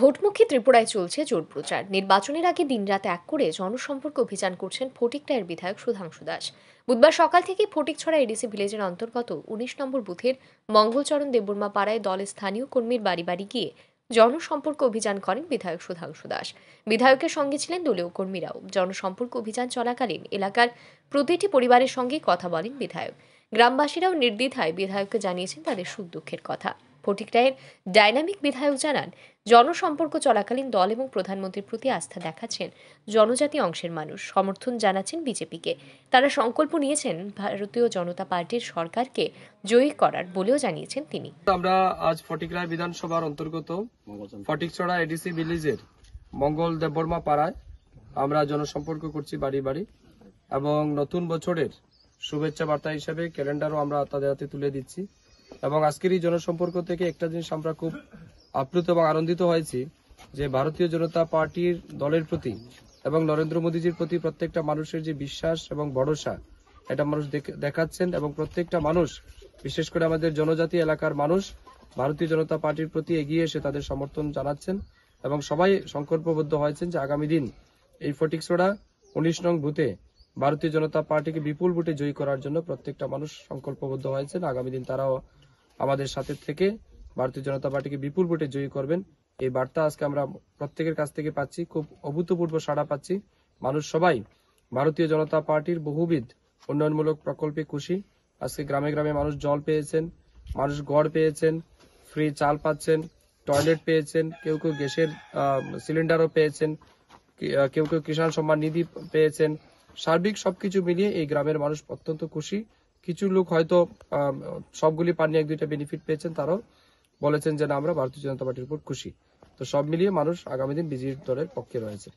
ভোটমুখী ত্রিপুরায় চলছে জোর প্রচার নির্বাচনের আগে দিনরাত এক করে জনসম্পর্ক অভিযান করছেন ফটিকটায়ের বিধায়ক সুধাংশু দাস বুধবার সকাল থেকে ফটিকছড়া এডিসি ভিলেজের অন্তর্গত উনিশ নম্বর বুথের মঙ্গলচরণ দেববর্মা পাড়ায় দলের স্থানীয় কর্মীর বাড়ি বাড়ি গিয়ে জনসম্পর্ক অভিযান করেন বিধায়ক সুধাংশু দাস বিধায়কের সঙ্গে ছিলেন দলীয় কর্মীরাও জনসম্পর্ক অভিযান চলাকালীন এলাকার প্রতিটি পরিবারের সঙ্গে কথা বলেন বিধায়ক গ্রামবাসীরাও নির্দ্বিধায় বিধায়ককে জানিয়েছেন তাদের সুখ দুঃখের কথা ফটিক রায়ের ডাইনামিক বিধায়ক জানান জনসম্পর্ক চলাকালীন দল এবং প্রধানমন্ত্রীর প্রতি আস্থা দেখাচ্ছেন জনজাতি অংশের মানুষ সমর্থন জানাচ্ছেন বিজেপিকে তারা সংকল্প নিয়েছেন ভারতীয় জনতা পার্টির সরকারকে জয়ী করার বলেও জানিয়েছেন তিনি আমরা আজ ফটিক রায় বিধানসভার অন্তর্গত ফটিকছড়া এডিসি ভিলেজের মঙ্গল দেববর্মা পাড়ায় আমরা জনসম্পর্ক করছি বাড়ি বাড়ি এবং নতুন বছরের শুভেচ্ছা বার্তা হিসেবে ক্যালেন্ডারও আমরা তাদের হাতে তুলে দিচ্ছি এবং আজকের এই জনসম্পর্ক থেকে একটা জিনিস আমরা খুব আপ্লুত এবং আনন্দিত হয়েছি যে ভারতীয় জনতা পার্টির দলের প্রতি এবং নরেন্দ্র মোদীজির প্রতি প্রত্যেকটা মানুষের যে বিশ্বাস এবং ভরসা এটা মানুষ দেখাচ্ছেন এবং প্রত্যেকটা মানুষ বিশেষ করে আমাদের জনজাতি এলাকার মানুষ ভারতীয় জনতা পার্টির প্রতি এগিয়ে এসে তাদের সমর্থন জানাচ্ছেন এবং সবাই সংকল্পবদ্ধ হয়েছেন যে আগামী দিন এই ফটিকসোড়া উনিশ নং বুথে ভারতীয় জনতা পার্টিকে বিপুল ভোটে জয়ী করার জন্য প্রত্যেকটা মানুষ সংকল্পবদ্ধ হয়েছেন আগামী দিন তারাও আমাদের সাথে থেকে ভারতীয় জনতা পার্টিকে বিপুল ভোটে জয়ী করবেন এই বার্তা আজকে আমরা প্রত্যেকের কাছ থেকে পাচ্ছি খুব অভূতপূর্ব সাড়া পাচ্ছি মানুষ সবাই ভারতীয় জনতা পার্টির বহুবিধ উন্নয়নমূলক প্রকল্পে খুশি আজকে গ্রামে গ্রামে মানুষ জল পেয়েছেন মানুষ গড় পেয়েছেন ফ্রি চাল পাচ্ছেন টয়লেট পেয়েছেন কেউ কেউ গ্যাসের সিলিন্ডারও পেয়েছেন কেউ কেউ কিষাণ সম্মান নিধি পেয়েছেন সার্বিক সবকিছু মিলিয়ে এই গ্রামের মানুষ অত্যন্ত খুশি কিছু লোক হয়তো সবগুলি পানি এক দুইটা বেনিফিট পেয়েছেন তারাও বলেছেন যে না আমরা ভারতীয় জনতা পার্টির উপর খুশি তো সব মিলিয়ে মানুষ আগামী দিন বিজেপি দলের পক্ষে রয়েছে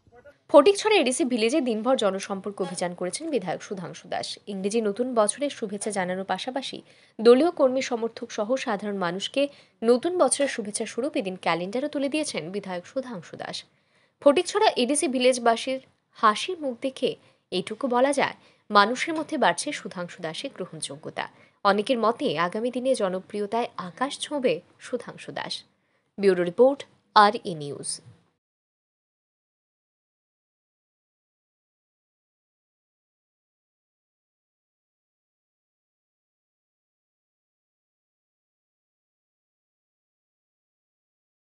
ফটিকছড়ে এডিসি ভিলেজে দিনভর জনসম্পর্ক অভিযান করেছেন বিধায়ক সুধাংশু দাস ইংরেজি নতুন বছরের শুভেচ্ছা জানানোর পাশাপাশি দলীয় কর্মী সমর্থক সহ সাধারণ মানুষকে নতুন বছরের শুভেচ্ছা স্বরূপ এদিন ক্যালেন্ডারও তুলে দিয়েছেন বিধায়ক সুধাংশু দাস ফটিকছড়া এডিসি ভিলেজবাসীর হাসির মুখ দেখে এইটুকু বলা যায় মানুষের মধ্যে বাড়ছে সুধাংশু দাসের গ্রহণযোগ্যতা অনেকের মতে আগামী দিনে জনপ্রিয়তায় আকাশ ছোঁবে Sudhanshu Das bureau report R E news